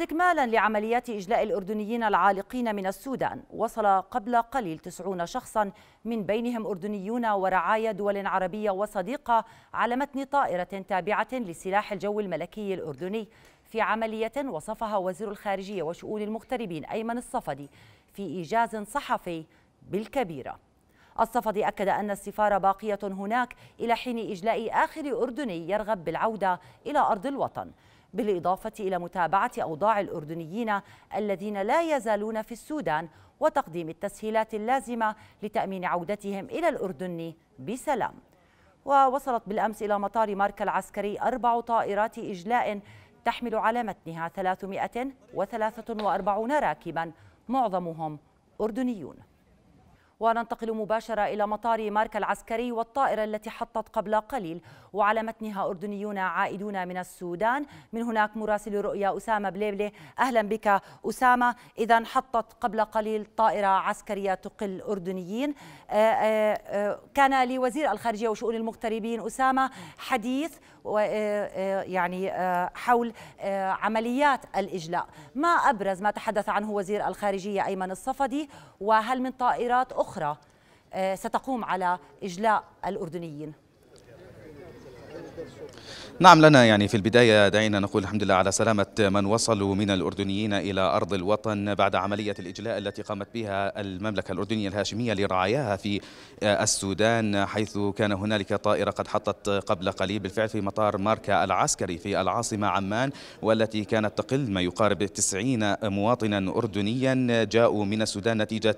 استكمالا لعمليات إجلاء الأردنيين العالقين من السودان وصل قبل قليل تسعون شخصا من بينهم أردنيون ورعايا دول عربية وصديقة على متن طائرة تابعة لسلاح الجو الملكي الأردني في عملية وصفها وزير الخارجية وشؤون المغتربين أيمن الصفدي في إيجاز صحفي بالكبيرة الصفدي أكد أن السفارة باقية هناك إلى حين إجلاء آخر أردني يرغب بالعودة إلى أرض الوطن بالإضافة إلى متابعة أوضاع الأردنيين الذين لا يزالون في السودان وتقديم التسهيلات اللازمة لتأمين عودتهم إلى الأردن بسلام ووصلت بالأمس إلى مطار ماركا العسكري أربع طائرات إجلاء تحمل على متنها 343 راكبا معظمهم أردنيون وننتقل مباشرة إلى مطار ماركا العسكري والطائرة التي حطت قبل قليل وعلى متنها أردنيون عائدون من السودان من هناك مراسل رؤيا أسامة بليبلي أهلا بك أسامة إذا حطت قبل قليل طائرة عسكرية تقل أردنيين آه، آه، آه، كان لوزير الخارجية وشؤون المغتربين أسامة حديث يعني حول عمليات الإجلاء ما أبرز ما تحدث عنه وزير الخارجية أيمن الصفدي وهل من طائرات أخرى أخرى آه، ستقوم على إجلاء الأردنيين نعم لنا يعني في البداية دعينا نقول الحمد لله على سلامة من وصلوا من الأردنيين إلى أرض الوطن بعد عملية الإجلاء التي قامت بها المملكة الأردنية الهاشمية لرعاياها في السودان حيث كان هنالك طائرة قد حطت قبل قليل بالفعل في مطار ماركا العسكري في العاصمة عمان والتي كانت تقل ما يقارب 90 مواطنا أردنيا جاءوا من السودان نتيجة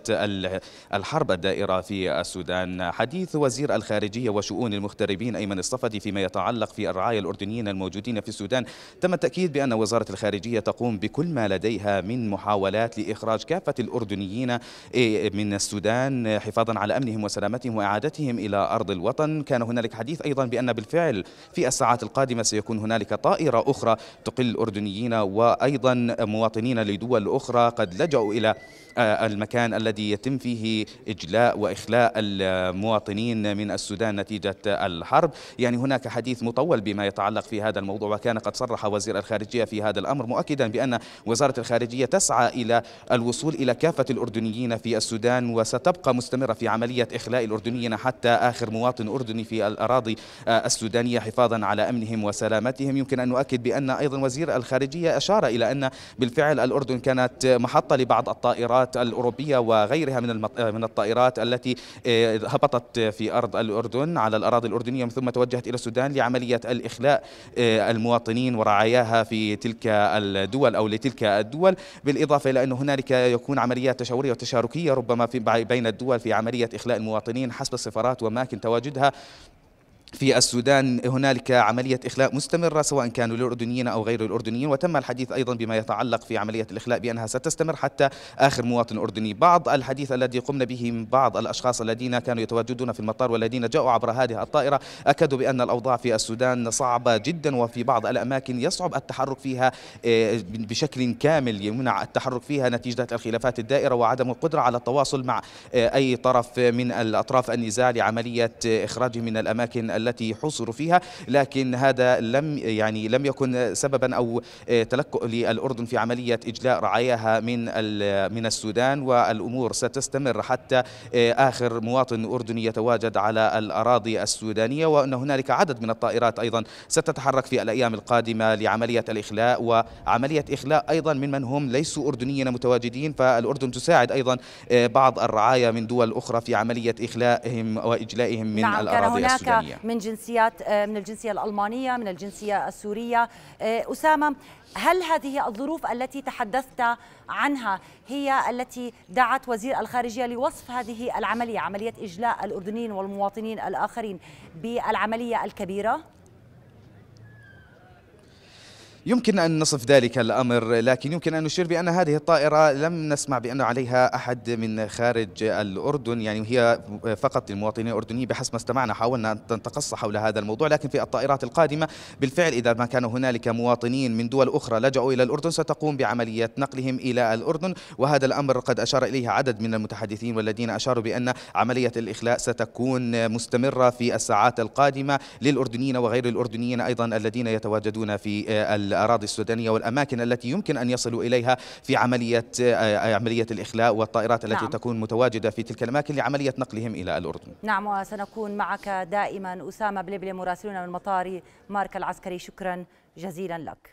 الحرب الدائرة في السودان حديث وزير الخارجية وشؤون المغتربين أيمن الصفدي فيما يتعلق يتعلق في الرعاية الأردنيين الموجودين في السودان تم التأكيد بأن وزارة الخارجية تقوم بكل ما لديها من محاولات لإخراج كافة الأردنيين إيه، من السودان حفاظا على أمنهم وسلامتهم وإعادتهم إلى أرض الوطن كان هنالك حديث أيضا بأن بالفعل في الساعات القادمة سيكون هنالك طائرة أخرى تقل الأردنيين وأيضا مواطنين لدول أخرى قد لجأوا إلى آه، المكان الذي يتم فيه إجلاء وإخلاء المواطنين من السودان نتيجة الحرب يعني هناك حديث مطول بما يتعلق في هذا الموضوع وكان قد صرح وزير الخارجية في هذا الأمر مؤكدا بأن وزارة الخارجية تسعى إلى الوصول إلى كافة الأردنيين في السودان وستبقى مستمرة في عملية إخلاء الأردنيين حتى آخر مواطن أردني في الأراضي السودانية حفاظا على أمنهم وسلامتهم يمكن أن نؤكد بأن أيضا وزير الخارجية أشار إلى أن بالفعل الأردن كانت محطة لبعض الطائرات الأوروبية وغيرها من من الطائرات التي آه، هبطت في أرض الأردن على الأراضي الأردنية ثم توجهت إلى السودان لعمل عملية الإخلاء آه، المواطنين ورعاياها في تلك الدول أو لتلك الدول بالإضافة إلى أن هنالك يكون عمليات تشاورية وتشاركية ربما في بين الدول في عملية إخلاء المواطنين حسب السفارات وأماكن تواجدها في السودان هنالك عملية إخلاء مستمرة سواء كانوا الأردنيين أو غير الأردنيين وتم الحديث أيضا بما يتعلق في عملية الإخلاء بأنها ستستمر حتى آخر مواطن أردني بعض الحديث الذي قمنا به من بعض الأشخاص الذين كانوا يتواجدون في المطار والذين جاءوا عبر هذه الطائرة أكدوا بأن الأوضاع في السودان صعبة جدا وفي بعض الأماكن يصعب التحرك فيها آه، بشكل كامل يمنع التحرك فيها نتيجة الخلافات الدائرة وعدم القدرة على التواصل مع آه، أي طرف من الأطراف النزاع لعملية إخراجه من الأماكن التي حصروا فيها لكن هذا لم يعني لم يكن سببا او آه، تلكؤ للاردن في عمليه اجلاء رعاياها من من السودان والامور ستستمر حتى آه، اخر مواطن اردني يتواجد على الاراضي السودانيه وان هنالك عدد من الطائرات ايضا ستتحرك في الايام القادمه لعمليه الاخلاء وعمليه اخلاء ايضا ممن هم ليسوا اردنيين متواجدين فالاردن تساعد ايضا آه، بعض الرعايا من دول اخرى في عمليه اخلائهم واجلائهم من نعم الاراضي السودانيه من جنسيات آه، من الجنسية الألمانية من الجنسية السورية آه، أسامة هل هذه الظروف التي تحدثت عنها هي التي دعت وزير الخارجية لوصف هذه العملية عملية إجلاء الأردنيين والمواطنين الآخرين بالعملية الكبيرة؟ يمكن أن نصف ذلك الأمر لكن يمكن أن نشير بأن هذه الطائرة لم نسمع بأن عليها أحد من خارج الأردن يعني هي فقط للمواطنين الأردنيين بحسب ما استمعنا حاولنا أن نتقصى حول هذا الموضوع لكن في الطائرات القادمة بالفعل إذا ما كان هنالك مواطنين من دول أخرى لجأوا إلى الأردن ستقوم بعملية نقلهم إلى الأردن وهذا الأمر قد أشار إليه عدد من المتحدثين والذين أشاروا بأن عملية الإخلاء ستكون مستمرة في الساعات القادمة للأردنيين وغير الأردنيين أيضا الذين يتواجدون في الأردن الأراضي السودانية والأماكن التي يمكن أن يصلوا إليها في عملية آه، عملية الإخلاء والطائرات التي نعم. تكون متواجدة في تلك الأماكن لعملية نقلهم إلى الأردن نعم وسنكون معك دائما أسامة بلبلي مراسلنا من مطار مارك العسكري شكرا جزيلا لك